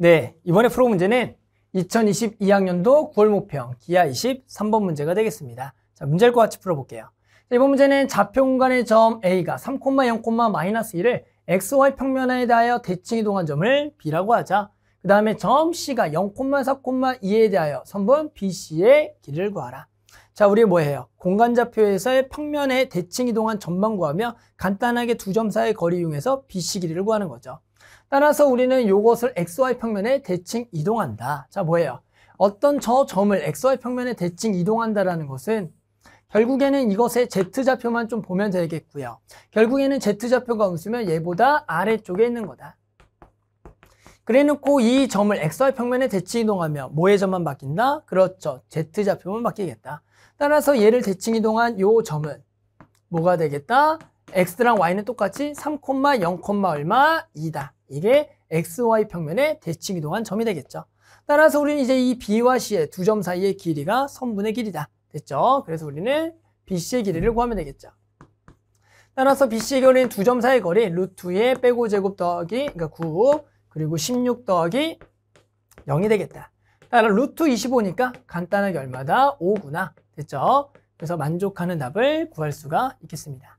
네, 이번에 프로 문제는 2022학년도 9월 목평 기하 20 3번 문제가 되겠습니다. 자, 문제를과 같이 풀어볼게요. 자, 이번 문제는 좌표공간의 점 A가 3,0, 마이너스 1을 XY 평면에 대하여 대칭 이동한 점을 B라고 하자. 그 다음에 점 C가 0, 4, 2에 대하여 선분 BC의 길을 구하라. 자, 우리 뭐예요? 공간좌표에서의 평면에 대칭 이동한 점만 구하며 간단하게 두 점 사이의 거리 이용해서 BC 길이를 구하는 거죠. 따라서 우리는 이것을 xy 평면에 대칭 이동한다. 자, 뭐예요? 어떤 저 점을 xy 평면에 대칭 이동한다라는 것은 결국에는 이것의 z좌표만 좀 보면 되겠고요. 결국에는 z좌표가 없으면 얘보다 아래쪽에 있는 거다. 그래놓고 이 점을 xy 평면에 대칭 이동하면 뭐의 점만 바뀐다? 그렇죠. z좌표만 바뀌겠다. 따라서 얘를 대칭 이동한 이 점은 뭐가 되겠다? x랑 y는 똑같이 3, 0, 얼마? 2다. 이게 xy 평면의 대칭 이동한 점이 되겠죠. 따라서 우리는 이제 이 b와 c의 두 점 사이의 길이가 선분의 길이다. 됐죠? 그래서 우리는 bc의 길이를 구하면 되겠죠. 따라서 bc의 길이는두 점 사이의 거리 루트의 빼고 제곱 더하기 그러니까 9 그리고 16 더하기 0이 되겠다. 따라 루트 25니까 간단하게 얼마다? 5구나. 됐죠? 그래서 만족하는 답을 구할 수가 있겠습니다.